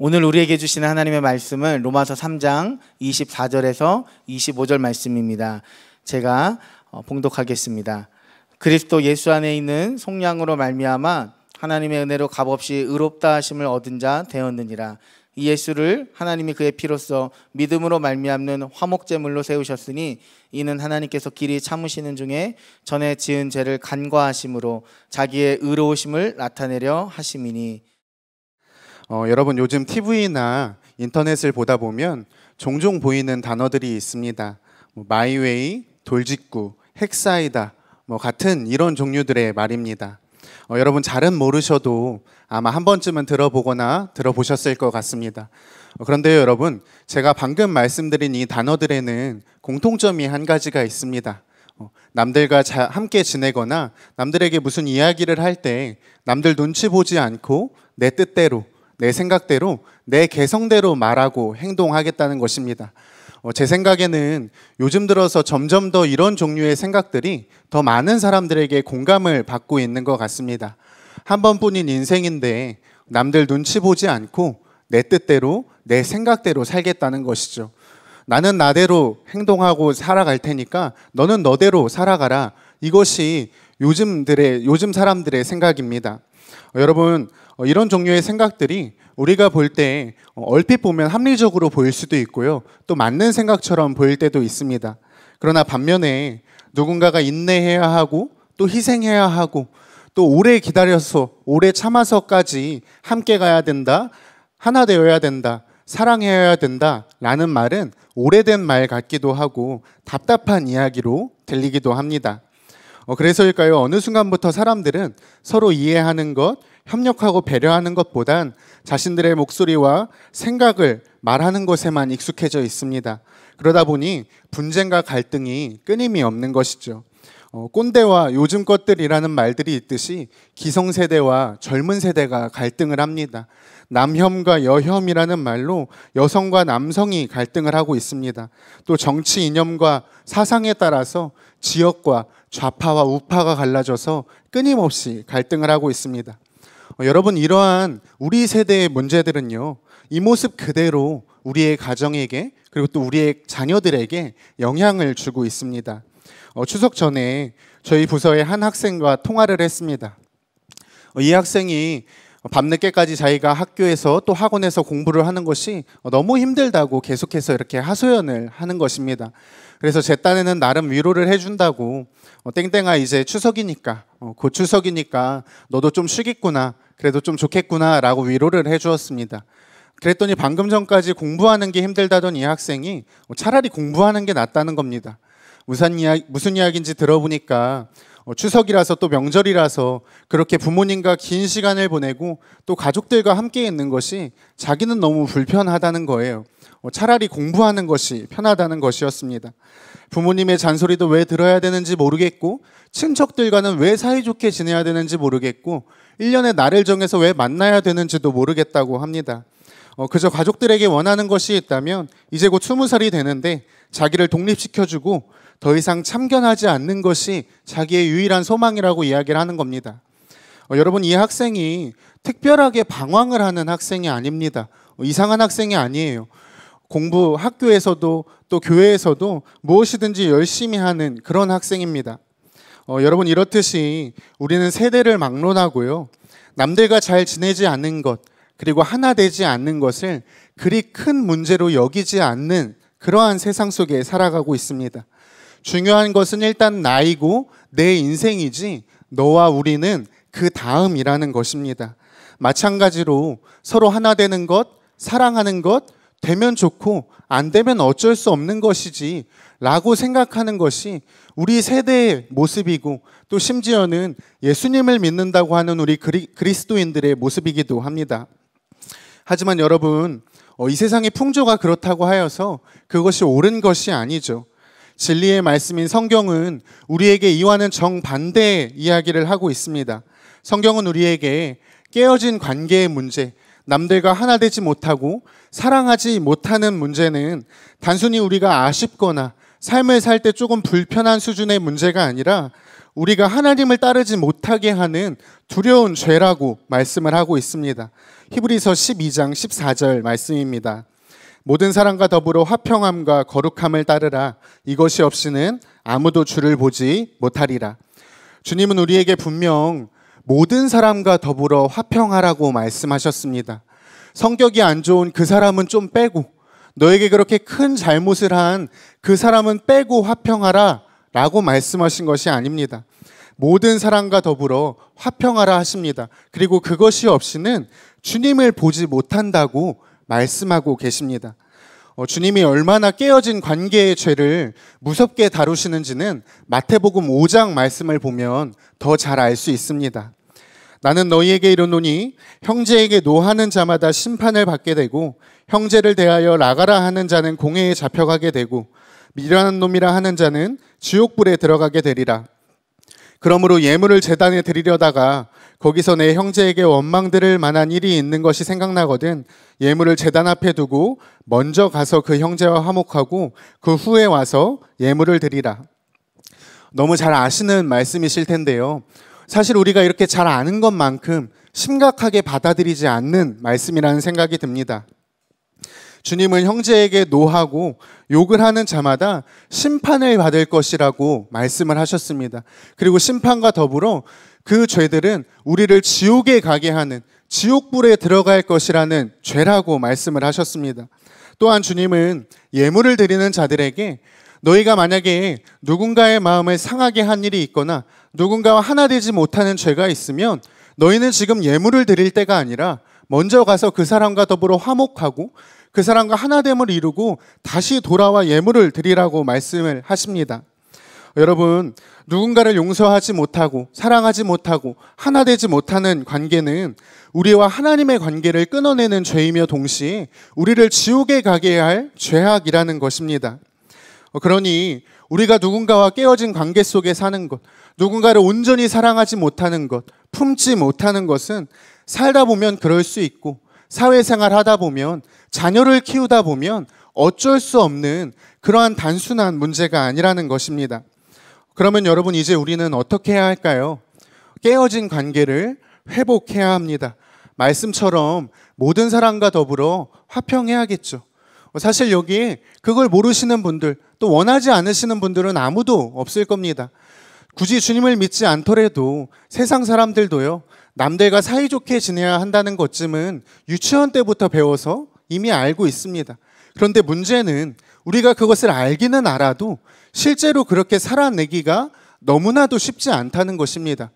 오늘 우리에게 주시는 하나님의 말씀은 로마서 3장 24절에서 25절 말씀입니다. 제가 어, 봉독하겠습니다. 그리스도 예수 안에 있는 속량으로 말미암아 하나님의 은혜로 값없이 의롭다 하심을 얻은 자 되었느니라. 이 예수를 하나님이 그의 피로써 믿음으로 말미암는 화목제물로 세우셨으니 이는 하나님께서 길이 참으시는 중에 전에 지은 죄를 간과하심으로 자기의 의로우심을 나타내려 하심이니 어, 여러분 요즘 TV나 인터넷을 보다 보면 종종 보이는 단어들이 있습니다. 뭐, 마이웨이, 돌직구, 핵사이다 뭐 같은 이런 종류들의 말입니다. 어, 여러분 잘은 모르셔도 아마 한 번쯤은 들어보거나 들어보셨을 것 같습니다. 어, 그런데요, 여러분 제가 방금 말씀드린 이 단어들에는 공통점이 한 가지가 있습니다. 어, 남들과 자, 함께 지내거나 남들에게 무슨 이야기를 할 때 남들 눈치 보지 않고 내 뜻대로 내 생각대로 내 개성대로 말하고 행동하겠다는 것입니다. 어, 제 생각에는 요즘 들어서 점점 더 이런 종류의 생각들이 더 많은 사람들에게 공감을 받고 있는 것 같습니다. 한 번뿐인 인생인데 남들 눈치 보지 않고 내 뜻대로 내 생각대로 살겠다는 것이죠. 나는 나대로 행동하고 살아갈 테니까 너는 너대로 살아가라. 이것이 요즘들의 요즘 사람들의 생각입니다. 여러분 어, 이런 종류의 생각들이 우리가 볼때 어, 얼핏 보면 합리적으로 보일 수도 있고요. 또 맞는 생각처럼 보일 때도 있습니다. 그러나 반면에 누군가가 인내해야 하고 또 희생해야 하고 또 오래 기다려서 오래 참아서까지 함께 가야 된다. 하나 되어야 된다. 사랑해야 된다. 라는 말은 오래된 말 같기도 하고 답답한 이야기로 들리기도 합니다. 어, 그래서일까요? 어느 순간부터 사람들은 서로 이해하는 것, 협력하고 배려하는 것보단 자신들의 목소리와 생각을 말하는 것에만 익숙해져 있습니다. 그러다 보니 분쟁과 갈등이 끊임이 없는 것이죠. 어, 꼰대와 요즘 것들이라는 말들이 있듯이 기성세대와 젊은 세대가 갈등을 합니다. 남혐과 여혐이라는 말로 여성과 남성이 갈등을 하고 있습니다. 또 정치 이념과 사상에 따라서 지역과 좌파와 우파가 갈라져서 끊임없이 갈등을 하고 있습니다. 어, 여러분 이러한 우리 세대의 문제들은요. 이 모습 그대로 우리의 가정에게 그리고 또 우리의 자녀들에게 영향을 주고 있습니다. 어, 추석 전에 저희 부서의 한 학생과 통화를 했습니다. 어, 이 학생이 밤늦게까지 자기가 학교에서 또 학원에서 공부를 하는 것이 너무 힘들다고 계속해서 이렇게 하소연을 하는 것입니다. 그래서 제 딴에는 나름 위로를 해준다고 어, 땡땡아 이제 추석이니까 어, 곧 추석이니까 너도 좀 쉬겠구나 그래도 좀 좋겠구나라고 위로를 해주었습니다. 그랬더니 방금 전까지 공부하는 게 힘들다던 이 학생이 어, 차라리 공부하는 게 낫다는 겁니다. 무슨, 이야, 무슨 이야기인지 들어보니까 어, 추석이라서 또 명절이라서 그렇게 부모님과 긴 시간을 보내고 또 가족들과 함께 있는 것이 자기는 너무 불편하다는 거예요. 어, 차라리 공부하는 것이 편하다는 것이었습니다. 부모님의 잔소리도 왜 들어야 되는지 모르겠고, 친척들과는 왜 사이좋게 지내야 되는지 모르겠고, 1년에 날을 정해서 왜 만나야 되는지도 모르겠다고 합니다. 어, 그저 가족들에게 원하는 것이 있다면 이제 곧 스무 살이 되는데 자기를 독립시켜주고 더 이상 참견하지 않는 것이 자기의 유일한 소망이라고 이야기를 하는 겁니다. 어, 여러분 이 학생이 특별하게 방황을 하는 학생이 아닙니다. 어, 이상한 학생이 아니에요. 공부 학교에서도 또 교회에서도 무엇이든지 열심히 하는 그런 학생입니다. 어, 여러분 이렇듯이 우리는 세대를 막론하고요. 남들과 잘 지내지 않는 것 그리고 하나 되지 않는 것을 그리 큰 문제로 여기지 않는 그러한 세상 속에 살아가고 있습니다. 중요한 것은 일단 나이고 내 인생이지 너와 우리는 그 다음이라는 것입니다. 마찬가지로 서로 하나 되는 것, 사랑하는 것, 되면 좋고 안 되면 어쩔 수 없는 것이지 라고 생각하는 것이 우리 세대의 모습이고 또 심지어는 예수님을 믿는다고 하는 우리 그리, 그리스도인들의 모습이기도 합니다. 하지만 여러분, 어, 이 세상의 풍조가 그렇다고 하여서 그것이 옳은 것이 아니죠. 진리의 말씀인 성경은 우리에게 이와는 정반대의 이야기를 하고 있습니다. 성경은 우리에게 깨어진 관계의 문제, 남들과 하나 되지 못하고 사랑하지 못하는 문제는 단순히 우리가 아쉽거나 삶을 살 때 조금 불편한 수준의 문제가 아니라 우리가 하나님을 따르지 못하게 하는 두려운 죄라고 말씀을 하고 있습니다. 히브리서 12장 14절 말씀입니다. 모든 사람과 더불어 화평함과 거룩함을 따르라. 이것이 없이는 아무도 주를 보지 못하리라. 주님은 우리에게 분명 모든 사람과 더불어 화평하라고 말씀하셨습니다. 성격이 안 좋은 그 사람은 좀 빼고, 너에게 그렇게 큰 잘못을 한 그 사람은 빼고 화평하라 라고 말씀하신 것이 아닙니다. 모든 사람과 더불어 화평하라 하십니다. 그리고 그것이 없이는 주님을 보지 못한다고 말씀하고 계십니다. 어, 주님이 얼마나 깨어진 관계의 죄를 무섭게 다루시는지는 마태복음 5장 말씀을 보면 더 잘 알 수 있습니다. 나는 너희에게 이르노니 형제에게 노하는 자마다 심판을 받게 되고 형제를 대하여 나가라 하는 자는 공회에 잡혀가게 되고 미련한 놈이라 하는 자는 지옥불에 들어가게 되리라. 그러므로 예물을 재단에 드리려다가 거기서 내 형제에게 원망들을 만한 일이 있는 것이 생각나거든 예물을 제단 앞에 두고 먼저 가서 그 형제와 화목하고 그 후에 와서 예물을 드리라. 너무 잘 아시는 말씀이실 텐데요. 사실 우리가 이렇게 잘 아는 것만큼 심각하게 받아들이지 않는 말씀이라는 생각이 듭니다. 주님은 형제에게 노하고 욕을 하는 자마다 심판을 받을 것이라고 말씀을 하셨습니다. 그리고 심판과 더불어 그 죄들은 우리를 지옥에 가게 하는 지옥불에 들어갈 것이라는 죄라고 말씀을 하셨습니다. 또한 주님은 예물을 드리는 자들에게 너희가 만약에 누군가의 마음을 상하게 한 일이 있거나 누군가와 하나 되지 못하는 죄가 있으면 너희는 지금 예물을 드릴 때가 아니라 먼저 가서 그 사람과 더불어 화목하고 그 사람과 하나됨을 이루고 다시 돌아와 예물을 드리라고 말씀을 하십니다. 여러분, 누군가를 용서하지 못하고 사랑하지 못하고 하나 되지 못하는 관계는 우리와 하나님의 관계를 끊어내는 죄이며 동시에 우리를 지옥에 가게 할 죄악이라는 것입니다. 어, 그러니 우리가 누군가와 깨어진 관계 속에 사는 것, 누군가를 온전히 사랑하지 못하는 것, 품지 못하는 것은 살다 보면 그럴 수 있고 사회생활 하다 보면 자녀를 키우다 보면 어쩔 수 없는 그러한 단순한 문제가 아니라는 것입니다. 그러면 여러분 이제 우리는 어떻게 해야 할까요? 깨어진 관계를 회복해야 합니다. 말씀처럼 모든 사람과 더불어 화평해야겠죠. 사실 여기 그걸 모르시는 분들 또 원하지 않으시는 분들은 아무도 없을 겁니다. 굳이 주님을 믿지 않더라도 세상 사람들도요, 남들과 사이좋게 지내야 한다는 것쯤은 유치원 때부터 배워서 이미 알고 있습니다. 그런데 문제는 우리가 그것을 알기는 알아도 실제로 그렇게 살아내기가 너무나도 쉽지 않다는 것입니다.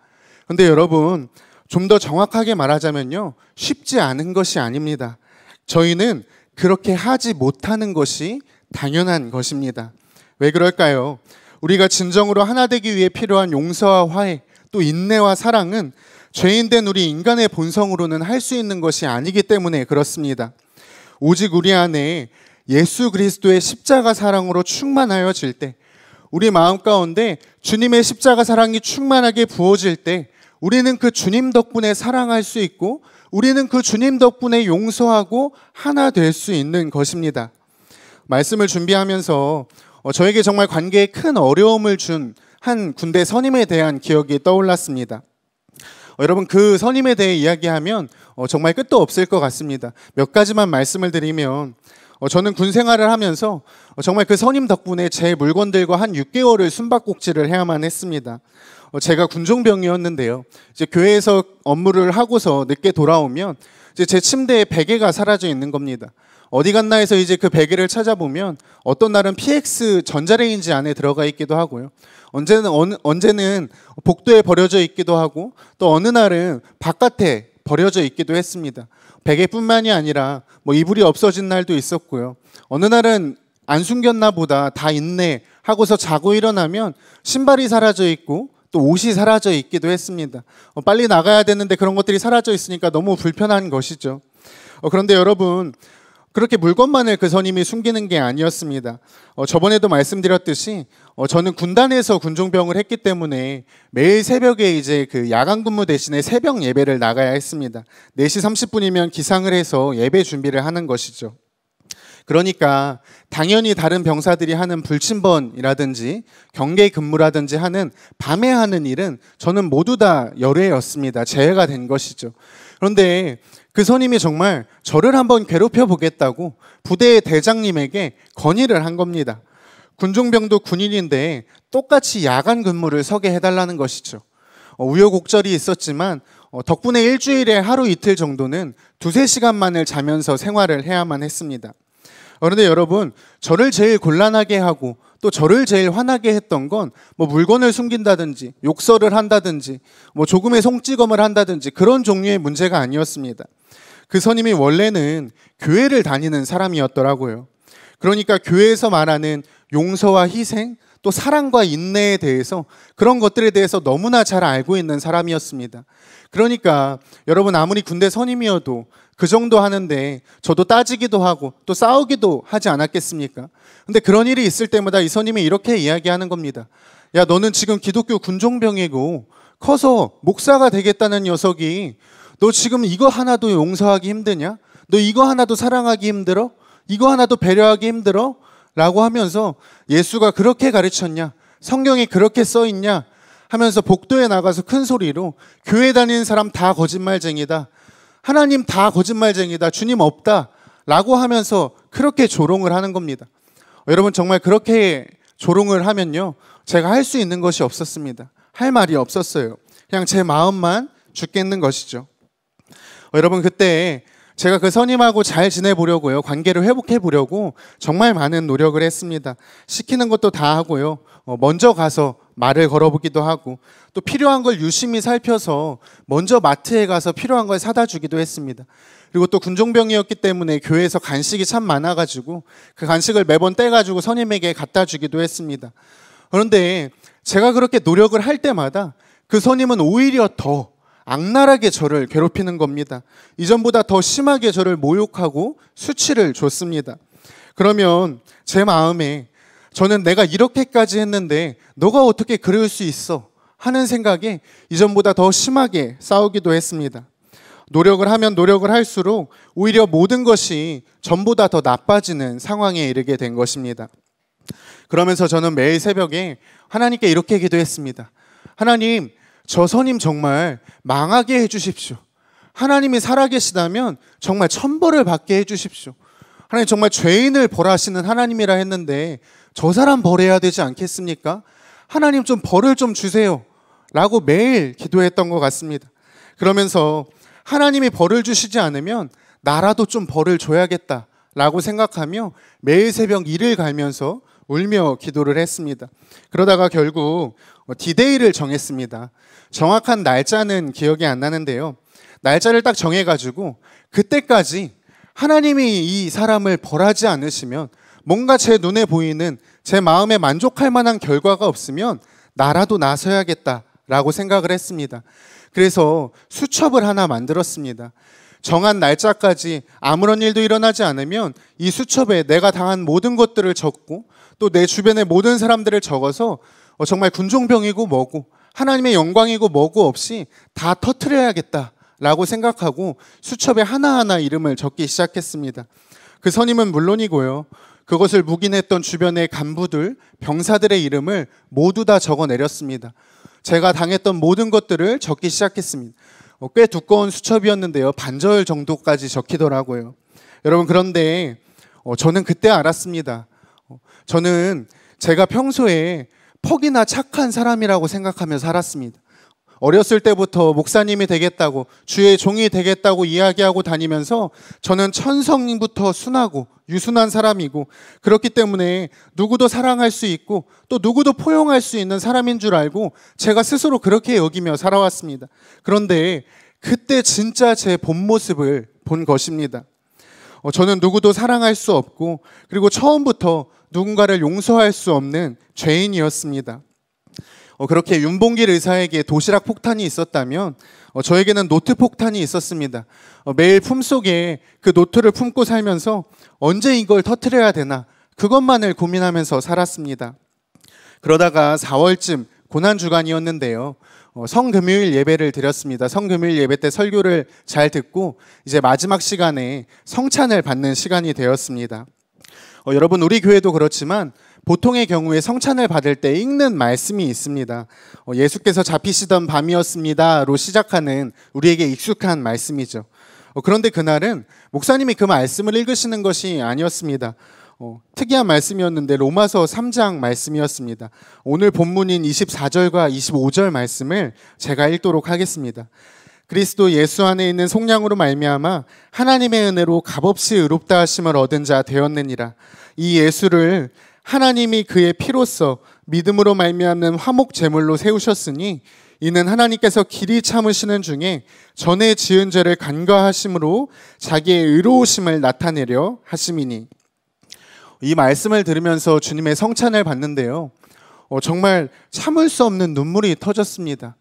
근데 여러분, 좀 더 정확하게 말하자면요. 쉽지 않은 것이 아닙니다. 저희는 그렇게 하지 못하는 것이 당연한 것입니다. 왜 그럴까요? 우리가 진정으로 하나 되기 위해 필요한 용서와 화해, 또 인내와 사랑은 죄인된 우리 인간의 본성으로는 할 수 있는 것이 아니기 때문에 그렇습니다. 오직 우리 안에 예수 그리스도의 십자가 사랑으로 충만하여질 때, 우리 마음 가운데 주님의 십자가 사랑이 충만하게 부어질 때, 우리는 그 주님 덕분에 사랑할 수 있고, 우리는 그 주님 덕분에 용서하고 하나 될 수 있는 것입니다. 말씀을 준비하면서 어, 저에게 정말 관계에 큰 어려움을 준 한 군대 선임에 대한 기억이 떠올랐습니다. 어, 여러분 그 선임에 대해 이야기하면 어, 정말 끝도 없을 것 같습니다. 몇 가지만 말씀을 드리면 어, 저는 군 생활을 하면서 어, 정말 그 선임 덕분에 제 물건들과 한 6개월을 숨바꼭질을 해야만 했습니다. 어, 제가 군종병이었는데요. 이제 교회에서 업무를 하고서 늦게 돌아오면 이제 제 침대에 베개가 사라져 있는 겁니다. 어디 갔나 해서 이제 그 베개를 찾아보면 어떤 날은 PX 전자레인지 안에 들어가 있기도 하고요. 언제는 어느, 언제는 복도에 버려져 있기도 하고 또 어느 날은 바깥에 버려져 있기도 했습니다. 베개뿐만이 아니라 뭐 이불이 없어진 날도 있었고요. 어느 날은 안 숨겼나 보다 다 있네 하고서 자고 일어나면 신발이 사라져 있고 또 옷이 사라져 있기도 했습니다. 어, 빨리 나가야 되는데 그런 것들이 사라져 있으니까 너무 불편한 것이죠. 어, 그런데 여러분 그렇게 물건만을 그 선임이 숨기는 게 아니었습니다. 어, 저번에도 말씀드렸듯이 어, 저는 군단에서 군종병을 했기 때문에 매일 새벽에 이제 그 야간 근무 대신에 새벽 예배를 나가야 했습니다. 4시 30분이면 기상을 해서 예배 준비를 하는 것이죠. 그러니까 당연히 다른 병사들이 하는 불침번이라든지 경계 근무라든지 하는 밤에 하는 일은 저는 모두 다 열외였습니다. 제외가 된 것이죠. 그런데 그 선임이 정말 저를 한번 괴롭혀 보겠다고 부대의 대장님에게 건의를 한 겁니다. 군종병도 군인인데 똑같이 야간 근무를 서게 해달라는 것이죠. 어, 우여곡절이 있었지만 어, 덕분에 일주일에 하루 이틀 정도는 두세 시간만을 자면서 생활을 해야만 했습니다. 그런데 여러분, 저를 제일 곤란하게 하고 또 저를 제일 화나게 했던 건 뭐 물건을 숨긴다든지 욕설을 한다든지 뭐 조금의 송찌검을 한다든지 그런 종류의 문제가 아니었습니다. 그 선임이 원래는 교회를 다니는 사람이었더라고요. 그러니까 교회에서 말하는 용서와 희생, 또 사랑과 인내에 대해서 그런 것들에 대해서 너무나 잘 알고 있는 사람이었습니다. 그러니까 여러분 아무리 군대 선임이어도 그 정도 하는데 저도 따지기도 하고 또 싸우기도 하지 않았겠습니까? 근데 그런 일이 있을 때마다 이 선임이 이렇게 이야기하는 겁니다. 야, 너는 지금 기독교 군종병이고 커서 목사가 되겠다는 녀석이 너 지금 이거 하나도 용서하기 힘드냐? 너 이거 하나도 사랑하기 힘들어? 이거 하나도 배려하기 힘들어? 라고 하면서 예수가 그렇게 가르쳤냐? 성경이 그렇게 써 있냐? 하면서 복도에 나가서 큰 소리로 교회 다니는 사람 다 거짓말쟁이다. 하나님 다 거짓말쟁이다. 주님 없다. 라고 하면서 그렇게 조롱을 하는 겁니다. 여러분 정말 그렇게 조롱을 하면요. 제가 할 수 있는 것이 없었습니다. 할 말이 없었어요. 그냥 제 마음만 죽겠는 것이죠. 어, 여러분 그때 제가 그 선임하고 잘 지내보려고요. 관계를 회복해 보려고 정말 많은 노력을 했습니다. 시키는 것도 다 하고요. 어, 먼저 가서 말을 걸어보기도 하고 또 필요한 걸 유심히 살펴서 먼저 마트에 가서 필요한 걸 사다 주기도 했습니다. 그리고 또 군종병이었기 때문에 교회에서 간식이 참 많아가지고 그 간식을 매번 떼가지고 선임에게 갖다 주기도 했습니다. 그런데 제가 그렇게 노력을 할 때마다 그 선임은 오히려 더 악랄하게 저를 괴롭히는 겁니다. 이전보다 더 심하게 저를 모욕하고 수치를 줬습니다. 그러면 제 마음에 저는 내가 이렇게까지 했는데 너가 어떻게 그럴 수 있어? 하는 생각에 이전보다 더 심하게 싸우기도 했습니다. 노력을 하면 노력을 할수록 오히려 모든 것이 전보다 더 나빠지는 상황에 이르게 된 것입니다. 그러면서 저는 매일 새벽에 하나님께 이렇게 기도했습니다. 하나님, 저 선임 정말 망하게 해주십시오. 하나님이 살아계시다면 정말 천벌을 받게 해주십시오. 하나님 정말 죄인을 벌하시는 하나님이라 했는데 저 사람 벌해야 되지 않겠습니까? 하나님 좀 벌을 좀 주세요. 라고 매일 기도했던 것 같습니다. 그러면서 하나님이 벌을 주시지 않으면 나라도 좀 벌을 줘야겠다라고 생각하며 매일 새벽 일을 갈면서 울며 기도를 했습니다. 그러다가 결국 어, 디데이를 정했습니다. 정확한 날짜는 기억이 안 나는데요. 날짜를 딱 정해가지고 그때까지 하나님이 이 사람을 벌하지 않으시면 뭔가 제 눈에 보이는 제 마음에 만족할 만한 결과가 없으면 나라도 나서야겠다라고 생각을 했습니다. 그래서 수첩을 하나 만들었습니다. 정한 날짜까지 아무런 일도 일어나지 않으면 이 수첩에 내가 당한 모든 것들을 적고 또 내 주변의 모든 사람들을 적어서 어, 정말 군종병이고 뭐고 하나님의 영광이고 뭐고 없이 다 터트려야겠다라고 생각하고 수첩에 하나하나 이름을 적기 시작했습니다. 그 선임은 물론이고요. 그것을 묵인했던 주변의 간부들, 병사들의 이름을 모두 다 적어내렸습니다. 제가 당했던 모든 것들을 적기 시작했습니다. 어, 꽤 두꺼운 수첩이었는데요. 반절 정도까지 적히더라고요. 여러분, 그런데 어, 저는 그때 알았습니다. 어, 저는 제가 평소에 폭이나 착한 사람이라고 생각하며 살았습니다. 어렸을 때부터 목사님이 되겠다고 주의 종이 되겠다고 이야기하고 다니면서 저는 천성부터 순하고 유순한 사람이고 그렇기 때문에 누구도 사랑할 수 있고 또 누구도 포용할 수 있는 사람인 줄 알고 제가 스스로 그렇게 여기며 살아왔습니다. 그런데 그때 진짜 제 본 모습을 본 것입니다. 어, 저는 누구도 사랑할 수 없고 그리고 처음부터 누군가를 용서할 수 없는 죄인이었습니다. 어, 그렇게 윤봉길 의사에게 도시락 폭탄이 있었다면 어, 저에게는 노트 폭탄이 있었습니다. 어, 매일 품속에 그 노트를 품고 살면서 언제 이걸 터트려야 되나 그것만을 고민하면서 살았습니다. 그러다가 4월쯤 고난 주간이었는데요. 성금요일 예배를 드렸습니다. 성금요일 예배 때 설교를 잘 듣고 이제 마지막 시간에 성찬을 받는 시간이 되었습니다. 여러분 우리 교회도 그렇지만 보통의 경우에 성찬을 받을 때 읽는 말씀이 있습니다. 어, 예수께서 잡히시던 밤이었습니다로 시작하는 우리에게 익숙한 말씀이죠. 어, 그런데 그날은 목사님이 그 말씀을 읽으시는 것이 아니었습니다. 어, 특이한 말씀이었는데 로마서 3장 말씀이었습니다. 오늘 본문인 24절과 25절 말씀을 제가 읽도록 하겠습니다. 그리스도 예수 안에 있는 속량으로 말미암아 하나님의 은혜로 값없이 의롭다 하심을 얻은 자 되었느니라. 이 예수를 하나님이 그의 피로써 믿음으로 말미암는 화목 제물로 세우셨으니 이는 하나님께서 길이 참으시는 중에 전에 지은 죄를 간과하심으로 자기의 의로우심을 나타내려 하심이니 이 말씀을 들으면서 주님의 성찬을 받는데요. 어, 정말 참을 수 없는 눈물이 터졌습니다.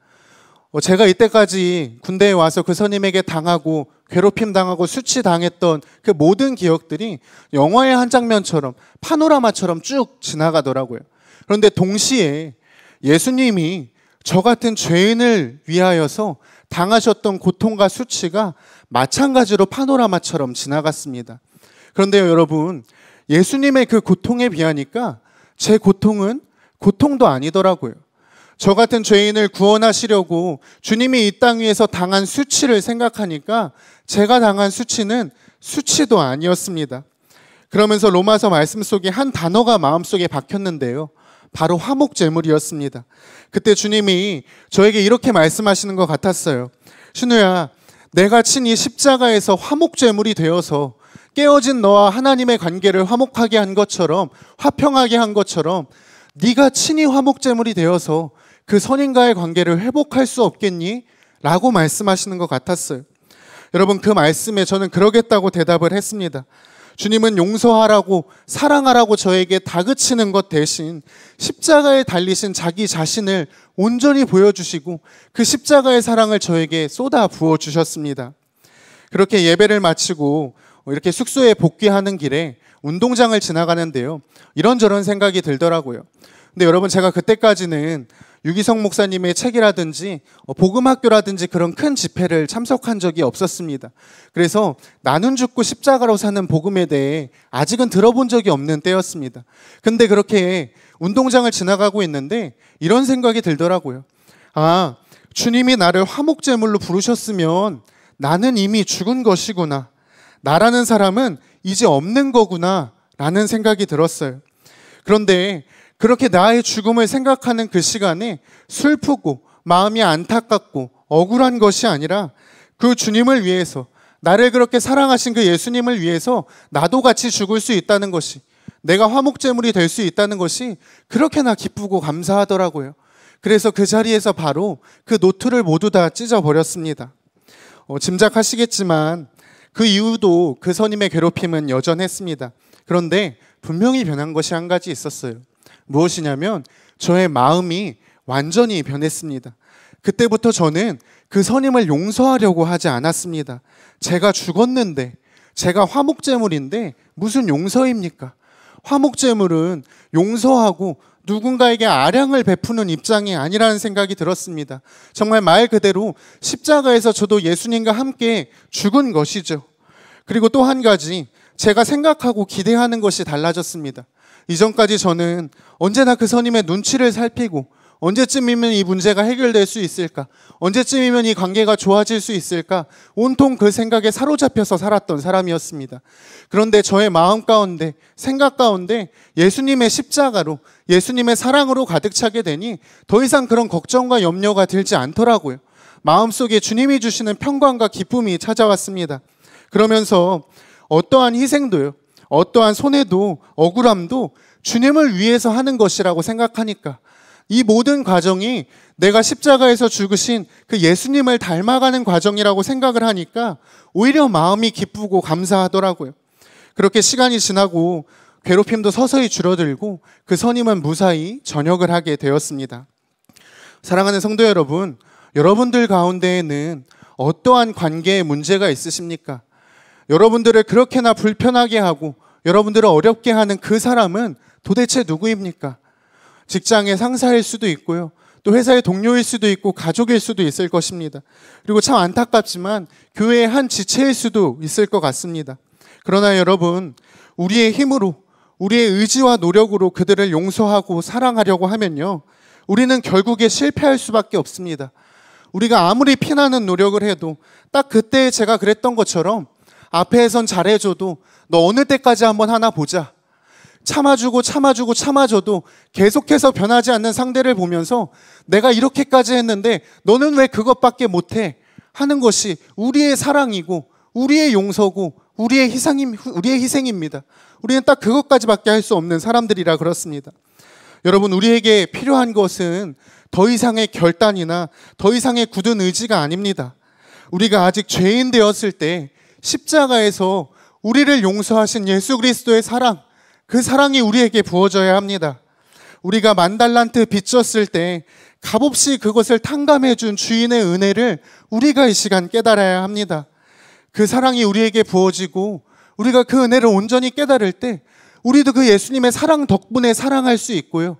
어, 제가 이때까지 군대에 와서 그 선임에게 당하고 괴롭힘 당하고 수치 당했던 그 모든 기억들이 영화의 한 장면처럼 파노라마처럼 쭉 지나가더라고요. 그런데 동시에 예수님이 저 같은 죄인을 위하여서 당하셨던 고통과 수치가 마찬가지로 파노라마처럼 지나갔습니다. 그런데요, 여러분, 예수님의 그 고통에 비하니까 제 고통은 고통도 아니더라고요. 저 같은 죄인을 구원하시려고 주님이 이 땅 위에서 당한 수치를 생각하니까 제가 당한 수치는 수치도 아니었습니다. 그러면서 로마서 말씀 속에 한 단어가 마음속에 박혔는데요. 바로 화목제물이었습니다. 그때 주님이 저에게 이렇게 말씀하시는 것 같았어요. 신우야, 내가 친히 십자가에서 화목제물이 되어서 깨어진 너와 하나님의 관계를 화목하게 한 것처럼 화평하게 한 것처럼 네가 친히 화목제물이 되어서 그 선인과의 관계를 회복할 수 없겠니? 라고 말씀하시는 것 같았어요. 여러분, 그 말씀에 저는 그러겠다고 대답을 했습니다. 주님은 용서하라고, 사랑하라고 저에게 다그치는 것 대신 십자가에 달리신 자기 자신을 온전히 보여주시고 그 십자가의 사랑을 저에게 쏟아 부어주셨습니다. 그렇게 예배를 마치고 이렇게 숙소에 복귀하는 길에 운동장을 지나가는데요. 이런저런 생각이 들더라고요. 근데 여러분 제가 그때까지는 유기성 목사님의 책이라든지 어, 복음학교라든지 그런 큰 집회를 참석한 적이 없었습니다. 그래서 나는 죽고 십자가로 사는 복음에 대해 아직은 들어본 적이 없는 때였습니다. 근데 그렇게 운동장을 지나가고 있는데 이런 생각이 들더라고요. 아, 주님이 나를 화목제물로 부르셨으면 나는 이미 죽은 것이구나. 나라는 사람은 이제 없는 거구나. 라는 생각이 들었어요. 그런데 그렇게 나의 죽음을 생각하는 그 시간에 슬프고 마음이 안타깝고 억울한 것이 아니라 그 주님을 위해서 나를 그렇게 사랑하신 그 예수님을 위해서 나도 같이 죽을 수 있다는 것이 내가 화목제물이 될 수 있다는 것이 그렇게나 기쁘고 감사하더라고요. 그래서 그 자리에서 바로 그 노트를 모두 다 찢어버렸습니다. 어, 짐작하시겠지만 그 이후도 그 선임의 괴롭힘은 여전했습니다. 그런데 분명히 변한 것이 한 가지 있었어요. 무엇이냐면 저의 마음이 완전히 변했습니다. 그때부터 저는 그 선임을 용서하려고 하지 않았습니다. 제가 죽었는데, 제가 화목제물인데 무슨 용서입니까? 화목제물은 용서하고 누군가에게 아량을 베푸는 입장이 아니라는 생각이 들었습니다. 정말 말 그대로 십자가에서 저도 예수님과 함께 죽은 것이죠. 그리고 또 한 가지, 제가 생각하고 기대하는 것이 달라졌습니다. 이전까지 저는 언제나 그 선임의 눈치를 살피고 언제쯤이면 이 문제가 해결될 수 있을까? 언제쯤이면 이 관계가 좋아질 수 있을까? 온통 그 생각에 사로잡혀서 살았던 사람이었습니다. 그런데 저의 마음 가운데, 생각 가운데 예수님의 십자가로, 예수님의 사랑으로 가득 차게 되니 더 이상 그런 걱정과 염려가 들지 않더라고요. 마음속에 주님이 주시는 평강과 기쁨이 찾아왔습니다. 그러면서 어떠한 희생도요, 어떠한 손해도 억울함도 주님을 위해서 하는 것이라고 생각하니까 이 모든 과정이 내가 십자가에서 죽으신 그 예수님을 닮아가는 과정이라고 생각을 하니까 오히려 마음이 기쁘고 감사하더라고요. 그렇게 시간이 지나고 괴롭힘도 서서히 줄어들고 그 선임은 무사히 전역을 하게 되었습니다. 사랑하는 성도 여러분, 여러분들 가운데에는 어떠한 관계에 문제가 있으십니까? 여러분들을 그렇게나 불편하게 하고 여러분들을 어렵게 하는 그 사람은 도대체 누구입니까? 직장의 상사일 수도 있고요. 또 회사의 동료일 수도 있고 가족일 수도 있을 것입니다. 그리고 참 안타깝지만 교회의 한 지체일 수도 있을 것 같습니다. 그러나 여러분, 우리의 힘으로, 우리의 의지와 노력으로 그들을 용서하고 사랑하려고 하면요. 우리는 결국에 실패할 수밖에 없습니다. 우리가 아무리 피나는 노력을 해도 딱 그때 제가 그랬던 것처럼 앞에선 잘해줘도 너 어느 때까지 한번 하나 보자. 참아주고 참아주고 참아줘도 계속해서 변하지 않는 상대를 보면서 내가 이렇게까지 했는데 너는 왜 그것밖에 못해? 하는 것이 우리의 사랑이고 우리의 용서고 우리의 희생이 우리의 희생입니다. 우리는 딱 그것까지밖에 할 수 없는 사람들이라 그렇습니다. 여러분 우리에게 필요한 것은 더 이상의 결단이나 더 이상의 굳은 의지가 아닙니다. 우리가 아직 죄인 되었을 때 십자가에서 우리를 용서하신 예수 그리스도의 사랑, 그 사랑이 우리에게 부어져야 합니다. 우리가 만달란트 빚졌을 때 값없이 그것을 탕감해 준 주인의 은혜를 우리가 이 시간 깨달아야 합니다. 그 사랑이 우리에게 부어지고 우리가 그 은혜를 온전히 깨달을 때 우리도 그 예수님의 사랑 덕분에 사랑할 수 있고요.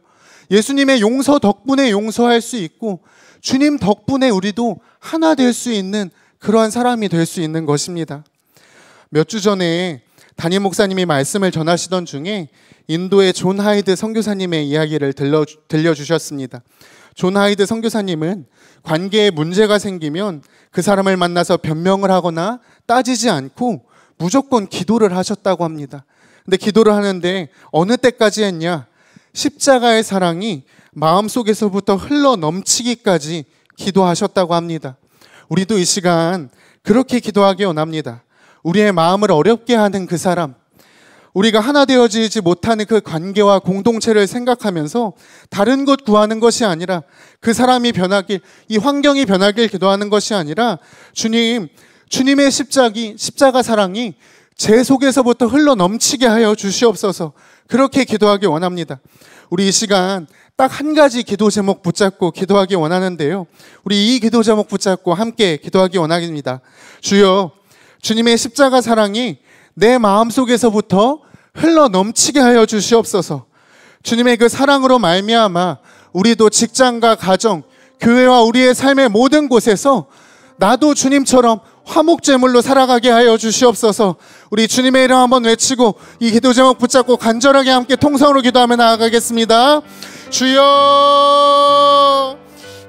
예수님의 용서 덕분에 용서할 수 있고 주님 덕분에 우리도 하나 될 수 있는 그러한 사람이 될 수 있는 것입니다. 몇주 전에 담임 목사님이 말씀을 전하시던 중에 인도의 존 하이드 선교사님의 이야기를 들려, 들려주셨습니다. 존 하이드 선교사님은 관계에 문제가 생기면 그 사람을 만나서 변명을 하거나 따지지 않고 무조건 기도를 하셨다고 합니다. 근데 기도를 하는데 어느 때까지 했냐? 십자가의 사랑이 마음속에서부터 흘러 넘치기까지 기도하셨다고 합니다. 우리도 이 시간 그렇게 기도하기 원합니다. 우리의 마음을 어렵게 하는 그 사람, 우리가 하나 되어지지 못하는 그 관계와 공동체를 생각하면서 다른 곳 구하는 것이 아니라 그 사람이 변하길, 이 환경이 변하길 기도하는 것이 아니라 주님, 주님의 십자기, 십자가 사랑이 제 속에서부터 흘러 넘치게 하여 주시옵소서 그렇게 기도하기 원합니다. 우리 이 시간 딱 한 가지 기도 제목 붙잡고 기도하기 원하는데요. 우리 이 기도 제목 붙잡고 함께 기도하기 원합니다. 주여, 주님의 십자가 사랑이 내 마음 속에서부터 흘러 넘치게 하여 주시옵소서. 주님의 그 사랑으로 말미암아 우리도 직장과 가정, 교회와 우리의 삶의 모든 곳에서 나도 주님처럼 화목제물로 살아가게 하여 주시옵소서. 우리 주님의 이름 한번 외치고 이 기도 제목 붙잡고 간절하게 함께 통성으로 기도하며 나아가겠습니다. 주여!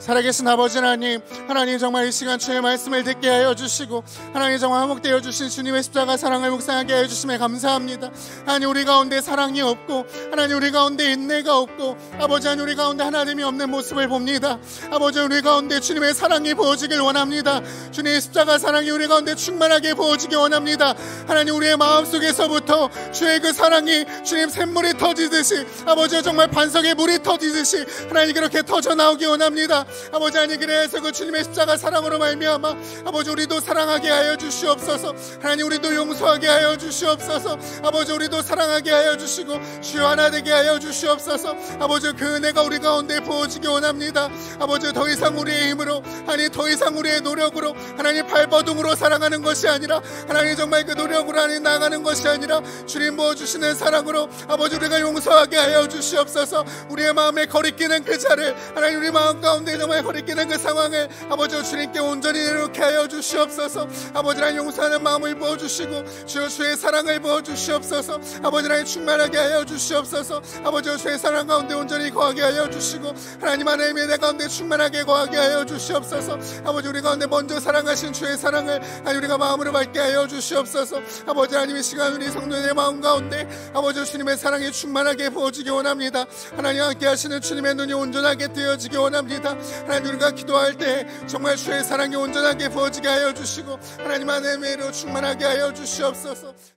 살아계신 아버지 하나님, 하나님 정말 이 시간 주의 말씀을 듣게 하여 주시고 하나님 정말 화목되어 주신 주님의 십자가 사랑을 묵상하게 하여 주심에 감사합니다. 하나님 우리 가운데 사랑이 없고 하나님 우리 가운데 인내가 없고 아버지 하나님 우리 가운데 하나님이 없는 모습을 봅니다. 아버지 우리 가운데 주님의 사랑이 부어지길 원합니다. 주님의 십자가 사랑이 우리 가운데 충만하게 부어지길 원합니다. 하나님 우리의 마음속에서부터 주의 그 사랑이 주님 샘물이 터지듯이 아버지 정말 반석에 물이 터지듯이 하나님 그렇게 터져 나오기 원합니다. 아버지 하나님 그래서 그 주님의 십자가 사랑으로 말미암아 아버지 우리도 사랑하게 하여 주시옵소서 하나님 우리도 용서하게 하여 주시옵소서 아버지 우리도 사랑하게 하여 주시고 주여 하나 되게 하여 주시옵소서 아버지 그 은혜가 우리 가운데 부어지기 원합니다 아버지 더 이상 우리의 힘으로 아니 더 이상 우리의 노력으로 하나님 발버둥으로 살아가는 것이 아니라 하나님 정말 그 노력으로 하나 나가는 것이 아니라 주님 부어주시는 사랑으로 아버지 우리가 용서하게 하여 주시옵소서 우리의 마음에 거리끼는 그 자를 하나님 우리 마음 가운데 정의 허리끼는 그 상황을 아버지 주님께 온전히 이렇게 하여 주시옵소서 아버지랑 용서하는 마음을 부어주시고 주여 주의 사랑을 부어주시옵소서 아버지랑 충만하게 하여 주시옵소서 아버지 주의 사랑 가운데 온전히 거하게 하여 주시고 하나님 하나님의 내 가운데 충만하게 거하게 하여 주시옵소서 아버지 우리 가운데 먼저 사랑하신 주의 사랑을 아니 우리가 마음으로 밝게 하여 주시옵소서 아버지 하나님 이 시간 우리 성도의 마음 가운데 아버지 주님의 사랑이 충만하게 부어지기 원합니다 하나님 함께 하시는 주님의 눈이 온전하게 되어지기 원합니다 하나님 우리가 기도할 때 정말 주의 사랑이 온전하게 부어지게 하여 주시고 하나님 하나매의로 충만하게 하여 주시옵소서